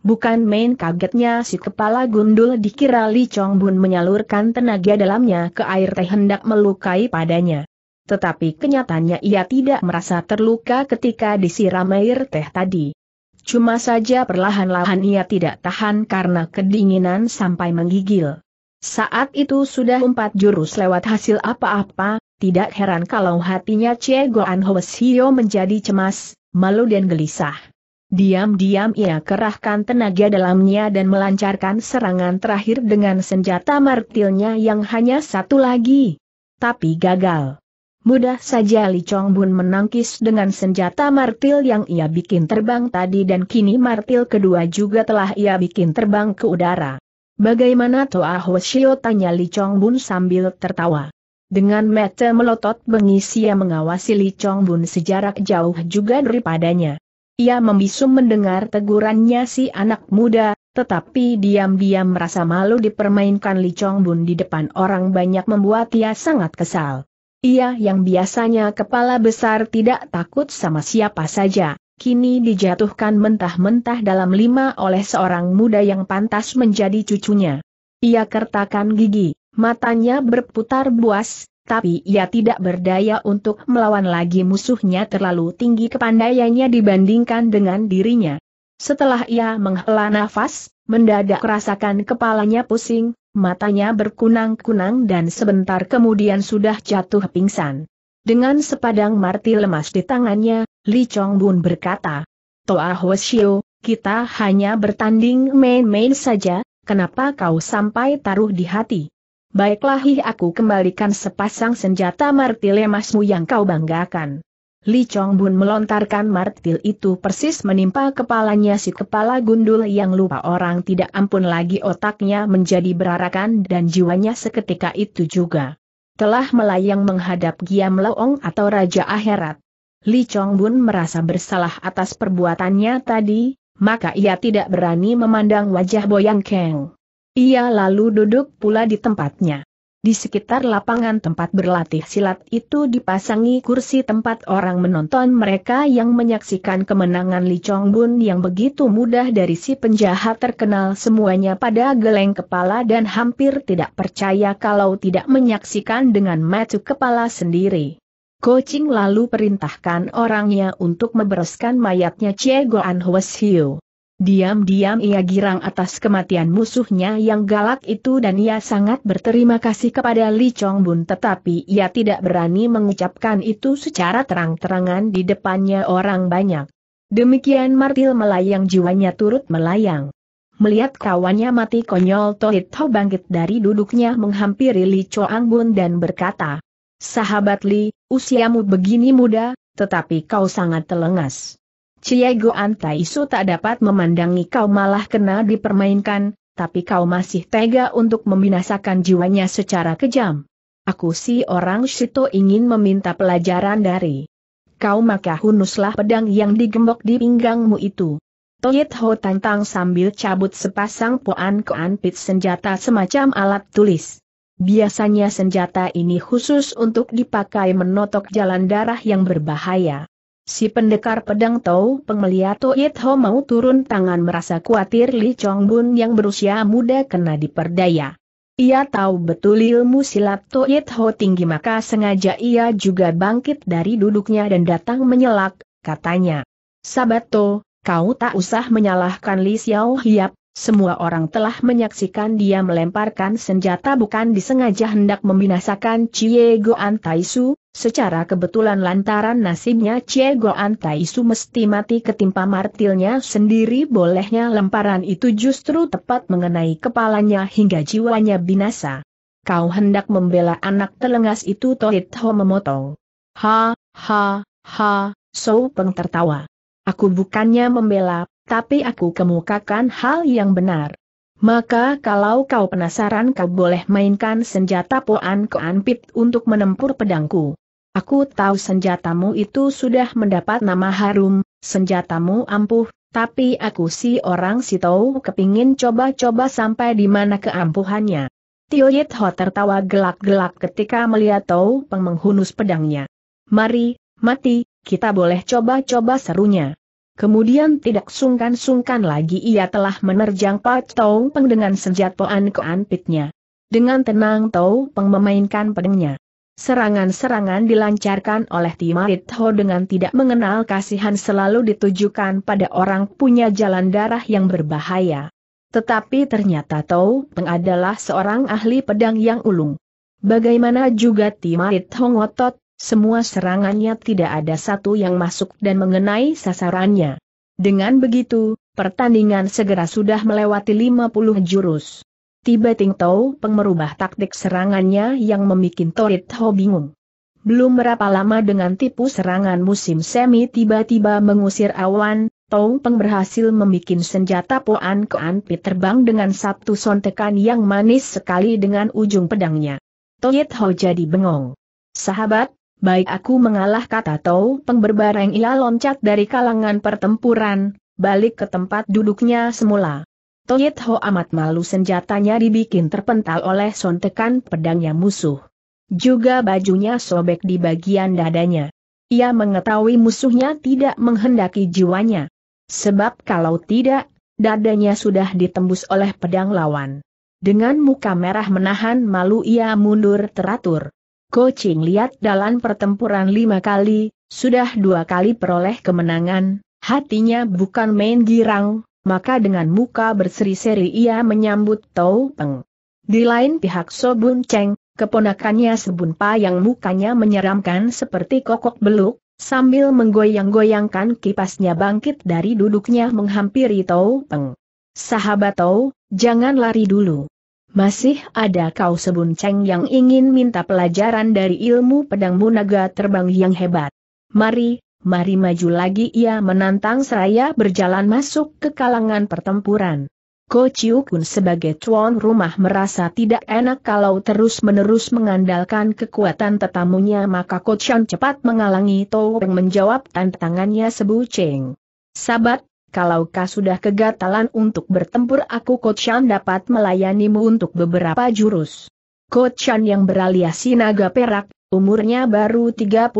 Bukan main kagetnya si kepala gundul dikira Li Chong Bun menyalurkan tenaga dalamnya ke air teh hendak melukai padanya. Tetapi kenyataannya ia tidak merasa terluka ketika disiram air teh tadi. Cuma saja perlahan-lahan ia tidak tahan karena kedinginan sampai menggigil. Saat itu sudah empat jurus lewat hasil apa-apa, tidak heran kalau hatinya Che Goan Hwesio menjadi cemas, malu dan gelisah. Diam-diam ia kerahkan tenaga dalamnya dan melancarkan serangan terakhir dengan senjata martilnya yang hanya satu lagi. Tapi gagal. Mudah saja Li Chong Bun menangkis dengan senjata martil yang ia bikin terbang tadi dan kini martil kedua juga telah ia bikin terbang ke udara. Bagaimana Toa Hoshio tanya Li Chong Bun sambil tertawa. Dengan mata melotot bengis ia mengawasi Li Chong Bun sejarak jauh juga daripadanya. Ia membisu mendengar tegurannya si anak muda, tetapi diam-diam merasa malu dipermainkan Li Chong Bun di depan orang banyak membuat ia sangat kesal. Ia yang biasanya kepala besar tidak takut sama siapa saja, kini dijatuhkan mentah-mentah dalam lima oleh seorang muda yang pantas menjadi cucunya. Ia kertakan gigi, matanya berputar buas, tapi ia tidak berdaya untuk melawan lagi musuhnya terlalu tinggi kepandaiannya dibandingkan dengan dirinya. Setelah ia menghela nafas, mendadak rasakan kepalanya pusing, matanya berkunang-kunang dan sebentar kemudian sudah jatuh pingsan. Dengan sepadang martil lemas di tangannya, Li Chong Bun berkata, Toa Hoshio, kita hanya bertanding main-main saja, kenapa kau sampai taruh di hati? Baiklah aku kembalikan sepasang senjata martil emasmu yang kau banggakan. Li Chong Bun melontarkan martil itu persis menimpa kepalanya si kepala gundul yang lupa orang tidak ampun lagi otaknya menjadi berarakan dan jiwanya seketika itu juga. Telah melayang menghadap Giam Leong atau Raja Akhirat. Li Chong Bun merasa bersalah atas perbuatannya tadi, maka ia tidak berani memandang wajah Boyang Keng. Ia lalu duduk pula di tempatnya. Di sekitar lapangan tempat berlatih silat itu dipasangi kursi tempat orang menonton mereka yang menyaksikan kemenangan Li Chong Bun yang begitu mudah dari si penjahat terkenal semuanya pada geleng kepala dan hampir tidak percaya kalau tidak menyaksikan dengan mata kepala sendiri. Coaching lalu perintahkan orangnya untuk membereskan mayatnya Che Goan Hwes Hiu. Diam-diam ia girang atas kematian musuhnya yang galak itu dan ia sangat berterima kasih kepada Li Chong Bun tetapi ia tidak berani mengucapkan itu secara terang-terangan di depannya orang banyak. Demikian martil melayang jiwanya turut melayang. Melihat kawannya mati konyol Tohit Ho bangkit dari duduknya menghampiri Li Chong Bun dan berkata, Sahabat Li, usiamu begini muda, tetapi kau sangat telengas. Ciego Antaisu tak dapat memandangi kau malah kena dipermainkan, tapi kau masih tega untuk membinasakan jiwanya secara kejam. Aku si orang Shito ingin meminta pelajaran dari kau maka hunuslah pedang yang digembok di pinggangmu itu. Toyet Ho tantang sambil cabut sepasang poan pit senjata semacam alat tulis. Biasanya senjata ini khusus untuk dipakai menotok jalan darah yang berbahaya. Si pendekar pedang Tau pengliato Yit Ho mau turun tangan merasa khawatir Li Chong Bun yang berusia muda kena diperdaya. Ia tahu betul ilmu silat To Yit Ho tinggi maka sengaja ia juga bangkit dari duduknya dan datang menyelak, katanya. Sabato, kau tak usah menyalahkan Li Xiao Hiap, semua orang telah menyaksikan dia melemparkan senjata bukan disengaja hendak membinasakan Chie Goan Taisu, secara kebetulan lantaran nasibnya Chie Goan Taisu mesti mati ketimpa martilnya sendiri bolehnya lemparan itu justru tepat mengenai kepalanya hingga jiwanya binasa. Kau hendak membela anak telengas itu Tohit Ho memotong. Ha, ha, ha, So Peng tertawa. Aku bukannya membela, tapi aku kemukakan hal yang benar. Maka kalau kau penasaran kau boleh mainkan senjata Poan anpit untuk menempur pedangku. Aku tahu senjatamu itu sudah mendapat nama harum, senjatamu ampuh, tapi aku si orang si tahu kepingin coba-coba sampai di mana keampuhannya. Tio Yit Ho tertawa gelak-gelak ketika melihat Tau Peng menghunus pedangnya. Mari, mati, kita boleh coba-coba serunya. Kemudian tidak sungkan-sungkan lagi ia telah menerjang Pak Tau Peng dengan senjatoan keanpitnya. Dengan tenang Tau Peng memainkan pedangnya. Serangan-serangan dilancarkan oleh Timarit Ho dengan tidak mengenal kasihan selalu ditujukan pada orang punya jalan darah yang berbahaya. Tetapi ternyata Tau Peng adalah seorang ahli pedang yang ulung. Bagaimana juga Timarit Ho ngotot, semua serangannya tidak ada satu yang masuk dan mengenai sasarannya. Dengan begitu, pertandingan segera sudah melewati 50 jurus. Tiba Ting Tau pemerubah taktik serangannya yang membuat Torit Ho bingung. Belum berapa lama dengan tipu serangan musim semi tiba-tiba mengusir awan, Tong Peng berhasil membuat senjata Poan Koan Pi terbang dengan satu sontekan yang manis sekali dengan ujung pedangnya. Torit Ho jadi bengong. Sahabat, baik aku mengalah kata Tau Peng berbareng ia loncat dari kalangan pertempuran, balik ke tempat duduknya semula. Toyet Ho amat malu senjatanya dibikin terpental oleh sontekan pedangnya musuh. Juga bajunya sobek di bagian dadanya. Ia mengetahui musuhnya tidak menghendaki jiwanya. Sebab kalau tidak, dadanya sudah ditembus oleh pedang lawan. Dengan muka merah menahan malu ia mundur teratur. Ko Ching lihat dalam pertempuran lima kali, sudah dua kali peroleh kemenangan, hatinya bukan main girang, maka dengan muka berseri-seri ia menyambut Tau Peng. Di lain pihak Sobun Cheng, keponakannya Sebun Pa yang mukanya menyeramkan seperti kokok beluk, sambil menggoyang-goyangkan kipasnya bangkit dari duduknya menghampiri Tau Peng. Sahabat Tau, jangan lari dulu. Masih ada kau sebunceng yang ingin minta pelajaran dari ilmu pedang Munaga terbang yang hebat. Mari, mari maju lagi ia menantang seraya berjalan masuk ke kalangan pertempuran. Ko Chiu Kun sebagai tuan rumah merasa tidak enak kalau terus-menerus mengandalkan kekuatan tetamunya maka Ko Chan cepat mengalangi Peng menjawab tantangannya Sebu ceng. Sahabat, kalau kau sudah kegatalan untuk bertempur aku Kocan dapat melayanimu untuk beberapa jurus. Kocan yang beralias naga perak, umurnya baru 33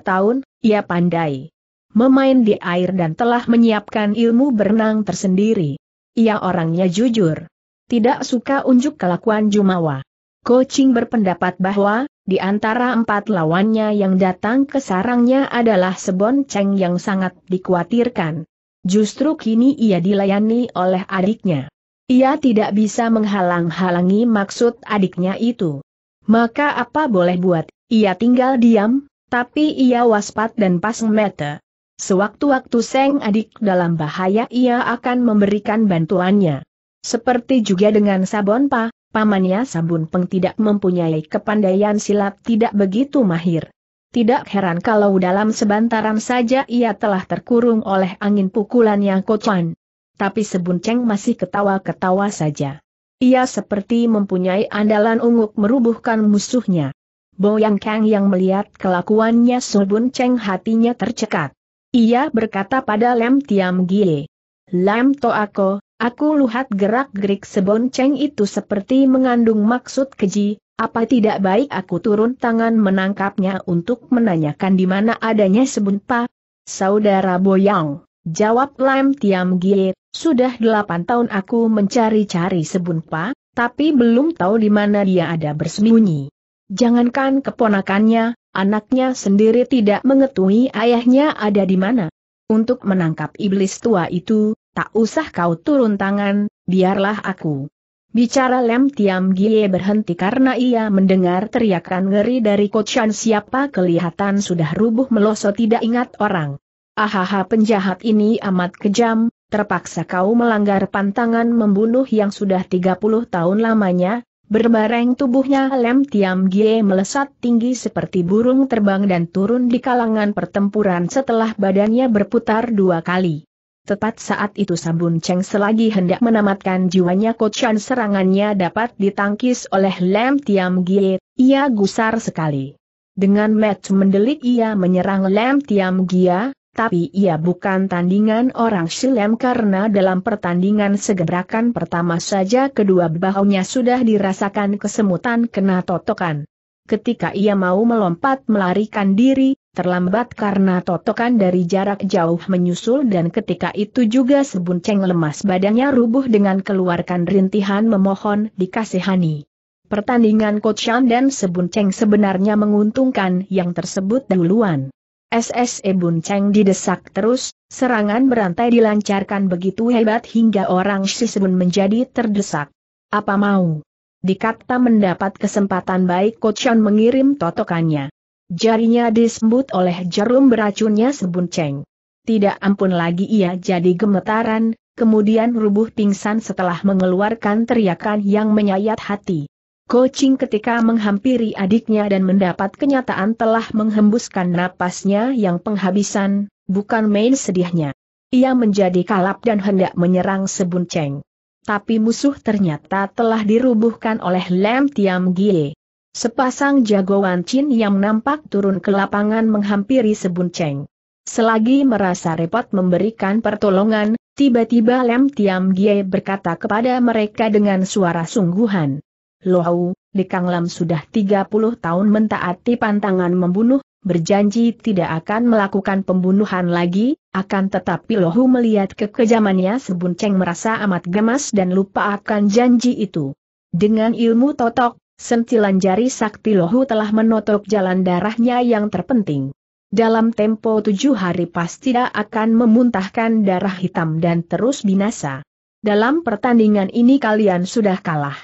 tahun, ia pandai memain di air dan telah menyiapkan ilmu berenang tersendiri. Ia orangnya jujur. Tidak suka unjuk kelakuan Jumawa. Coaching berpendapat bahwa, di antara empat lawannya yang datang ke sarangnya adalah sebonceng yang sangat dikhawatirkan. Justru kini ia dilayani oleh adiknya. Ia tidak bisa menghalang-halangi maksud adiknya itu. Maka apa boleh buat, ia tinggal diam, tapi ia waspat dan pasang mata. Sewaktu-waktu Seng adik dalam bahaya ia akan memberikan bantuannya. Seperti juga dengan Sabon Pa, pamannya Sabun Peng tidak mempunyai kepandaian silat tidak begitu mahir. Tidak heran kalau dalam sebantaran saja ia telah terkurung oleh angin pukulan yang kocan. Tapi Sebunceng masih ketawa-ketawa saja. Ia seperti mempunyai andalan unguk merubuhkan musuhnya. Boyang Kang yang melihat kelakuannya Sebunceng hatinya tercekat. Ia berkata pada Lem Tiam Gie. Lam to Ako, aku luhat gerak-gerik Sebonceng itu seperti mengandung maksud keji, apa tidak baik aku turun tangan menangkapnya untuk menanyakan di mana adanya sebunpa? Saudara Boyang, jawab Lam Tiam Gie, sudah delapan tahun aku mencari-cari sebunpa, tapi belum tahu di mana dia ada bersembunyi. Jangankan keponakannya, anaknya sendiri tidak mengetahui ayahnya ada di mana. Untuk menangkap iblis tua itu, tak usah kau turun tangan, biarlah aku. Bicara Lem Tiam Gie berhenti karena ia mendengar teriakan ngeri dari Kocan siapa kelihatan sudah rubuh meloso tidak ingat orang. Ahaha penjahat ini amat kejam, terpaksa kau melanggar pantangan membunuh yang sudah 30 tahun lamanya, Berbareng tubuhnya Lem Tiam Gie melesat tinggi seperti burung terbang dan turun di kalangan pertempuran setelah badannya berputar dua kali. Tepat saat itu Sabun Cheng selagi hendak menamatkan jiwanya kocan serangannya dapat ditangkis oleh Lem Tiam Gie, ia gusar sekali. Dengan match mendelik ia menyerang Lem Tiam Gie, tapi ia bukan tandingan orang Lem karena dalam pertandingan segebrakan pertama saja kedua bahunya sudah dirasakan kesemutan kena totokan. Ketika ia mau melompat melarikan diri, Terlambat karena totokan dari jarak jauh menyusul dan ketika itu juga sebunceng lemas badannya rubuh dengan keluarkan rintihan memohon dikasihani. Pertandingan Kocan dan sebunceng sebenarnya menguntungkan yang tersebut duluan. SSE Bunceng didesak terus, serangan berantai dilancarkan begitu hebat hingga orang sebun menjadi terdesak. Apa mau? Dikata mendapat kesempatan baik Kocan mengirim totokannya. Jarinya disembut oleh jarum beracunnya sebunceng. Tidak ampun lagi ia jadi gemetaran, kemudian rubuh pingsan setelah mengeluarkan teriakan yang menyayat hati. Kucing ketika menghampiri adiknya dan mendapat kenyataan telah menghembuskan napasnya yang penghabisan, bukan main sedihnya. Ia menjadi kalap dan hendak menyerang sebunceng. Tapi musuh ternyata telah dirubuhkan oleh Lem Tiam Gie. Sepasang jagoan Chin yang nampak turun ke lapangan menghampiri Sebun Cheng. Selagi merasa repot memberikan pertolongan, tiba-tiba Lem Tiam Gie berkata kepada mereka dengan suara sungguhan. Lohau, Kang Lam sudah 30 tahun mentaati pantangan membunuh, berjanji tidak akan melakukan pembunuhan lagi, akan tetapi Lohu melihat kekejamannya Sebun Cheng merasa amat gemas dan lupa akan janji itu. Dengan ilmu totok, sentilan jari sakti lohu telah menotok jalan darahnya yang terpenting. Dalam tempo tujuh hari pasti akan memuntahkan darah hitam dan terus binasa. Dalam pertandingan ini kalian sudah kalah.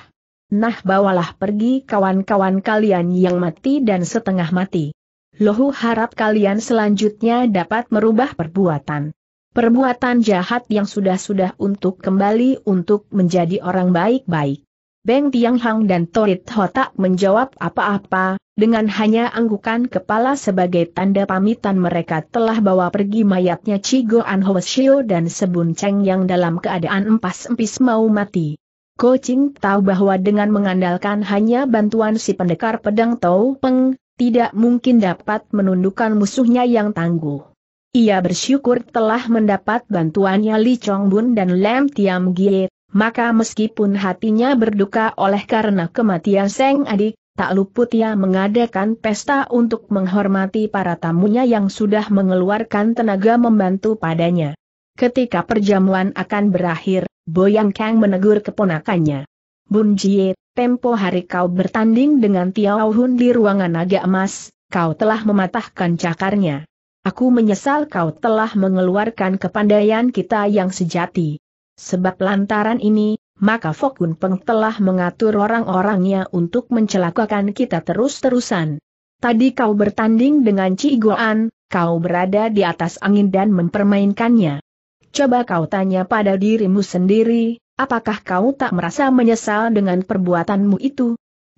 Nah bawalah pergi kawan-kawan kalian yang mati dan setengah mati. Lohu harap kalian selanjutnya dapat merubah perbuatan. Perbuatan jahat yang sudah-sudah untuk kembali untuk menjadi orang baik-baik. Beng Tiang Hang dan Torit Hotak menjawab apa-apa, dengan hanya anggukan kepala sebagai tanda pamitan mereka telah bawa pergi mayatnya Chigo An Shio dan Sebun Cheng yang dalam keadaan empas-empis mau mati. Ko Ching tahu bahwa dengan mengandalkan hanya bantuan si pendekar pedang Tau Peng, tidak mungkin dapat menundukkan musuhnya yang tangguh. Ia bersyukur telah mendapat bantuannya Li Chong Bun dan Lam Tiam Gie, maka meskipun hatinya berduka oleh karena kematian Seng Adik, tak luput ia mengadakan pesta untuk menghormati para tamunya yang sudah mengeluarkan tenaga membantu padanya. Ketika perjamuan akan berakhir, Boyang Kang menegur keponakannya. Bun Jie, tempo hari kau bertanding dengan Tiao Hun di ruangan naga emas, kau telah mematahkan cakarnya. Aku menyesal kau telah mengeluarkan kepandaian kita yang sejati. Sebab lantaran ini, maka Fokun Peng telah mengatur orang-orangnya untuk mencelakakan kita terus-terusan. Tadi kau bertanding dengan Ci Goan, kau berada di atas angin dan mempermainkannya. Coba kau tanya pada dirimu sendiri, apakah kau tak merasa menyesal dengan perbuatanmu itu?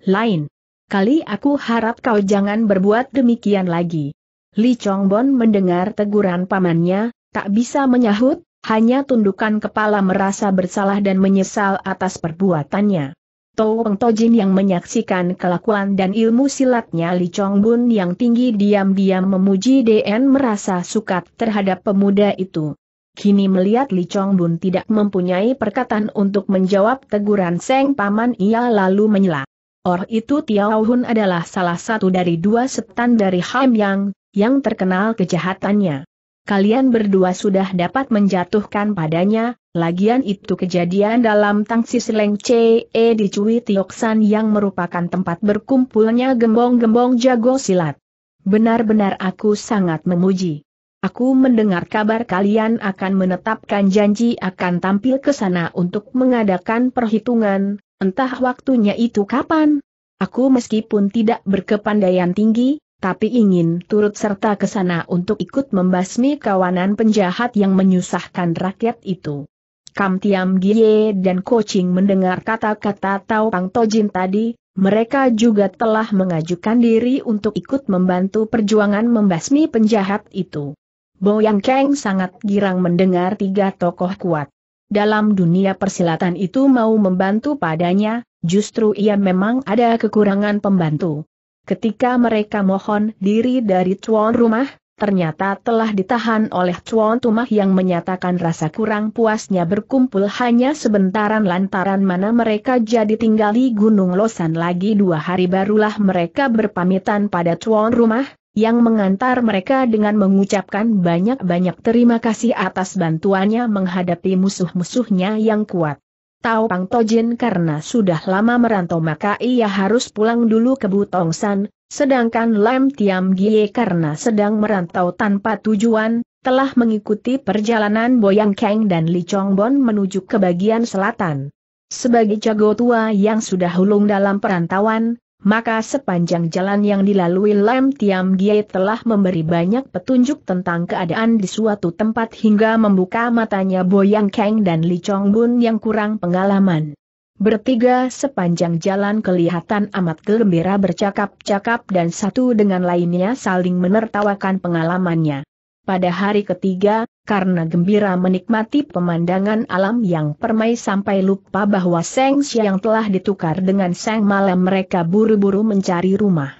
Lain. Kali aku harap kau jangan berbuat demikian lagi. Li Chongbon mendengar teguran pamannya, tak bisa menyahut, hanya tundukan kepala merasa bersalah dan menyesal atas perbuatannya. Toong Tojin yang menyaksikan kelakuan dan ilmu silatnya Li Chong Bun yang tinggi diam-diam memuji DN merasa sukat terhadap pemuda itu. Kini melihat Li Chong Bun tidak mempunyai perkataan untuk menjawab teguran Seng Paman ia lalu menyela. Or itu Tiao Hun adalah salah satu dari dua setan dari Ham Yang, yang terkenal kejahatannya kalian berdua sudah dapat menjatuhkan padanya, lagian itu kejadian dalam tangsi seleng CE e di Cui Tioksan yang merupakan tempat berkumpulnya gembong-gembong jago silat. Benar-benar aku sangat memuji. Aku mendengar kabar kalian akan menetapkan janji akan tampil ke sana untuk mengadakan perhitungan, entah waktunya itu kapan. Aku meskipun tidak berkepandaian tinggi, tapi ingin turut serta ke sana untuk ikut membasmi kawanan penjahat yang menyusahkan rakyat itu. Kam Tiam Gie dan Coaching mendengar kata-kata Tau Pang Tojin tadi, mereka juga telah mengajukan diri untuk ikut membantu perjuangan membasmi penjahat itu. Boyang Kang sangat girang mendengar tiga tokoh kuat dalam dunia persilatan itu mau membantu padanya, justru ia memang ada kekurangan pembantu. Ketika mereka mohon diri dari tuan rumah, ternyata telah ditahan oleh tuan rumah yang menyatakan rasa kurang puasnya berkumpul hanya sebentaran lantaran mana mereka jadi tinggal di Gunung Losan lagi dua hari barulah mereka berpamitan pada tuan rumah, yang mengantar mereka dengan mengucapkan banyak-banyak terima kasih atas bantuannya menghadapi musuh-musuhnya yang kuat. Tau Pang Tojin karena sudah lama merantau maka ia harus pulang dulu ke Butongsan, sedangkan Lam Tiam Gie karena sedang merantau tanpa tujuan, telah mengikuti perjalanan Boyang Kang dan Li Chongbon menuju ke bagian selatan. Sebagai jago tua yang sudah hulung dalam perantauan, maka sepanjang jalan yang dilalui Lam Tiam Gie telah memberi banyak petunjuk tentang keadaan di suatu tempat hingga membuka matanya Boyang Kang dan Li Chong Bun yang kurang pengalaman. Bertiga sepanjang jalan kelihatan amat gembira bercakap-cakap dan satu dengan lainnya saling menertawakan pengalamannya pada hari ketiga, karena gembira menikmati pemandangan alam yang permai sampai lupa bahwa Seng Siang telah ditukar dengan Seng Malam mereka buru-buru mencari rumah.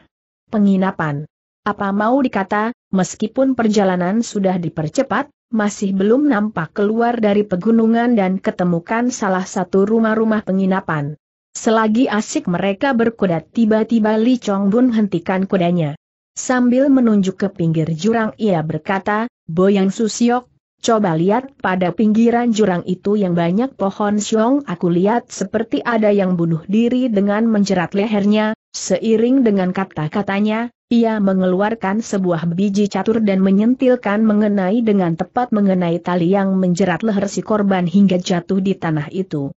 Penginapan. Apa mau dikata, meskipun perjalanan sudah dipercepat, masih belum nampak keluar dari pegunungan dan ketemukan salah satu rumah-rumah penginapan. Selagi asik mereka berkuda tiba-tiba Li Chong Bun hentikan kudanya. Sambil menunjuk ke pinggir jurang ia berkata, Boyang Susiok, coba lihat pada pinggiran jurang itu yang banyak pohon siong aku lihat seperti ada yang bunuh diri dengan menjerat lehernya, seiring dengan kata-katanya, ia mengeluarkan sebuah biji catur dan menyentilkan mengenai dengan tepat mengenai tali yang menjerat leher si korban hingga jatuh di tanah itu.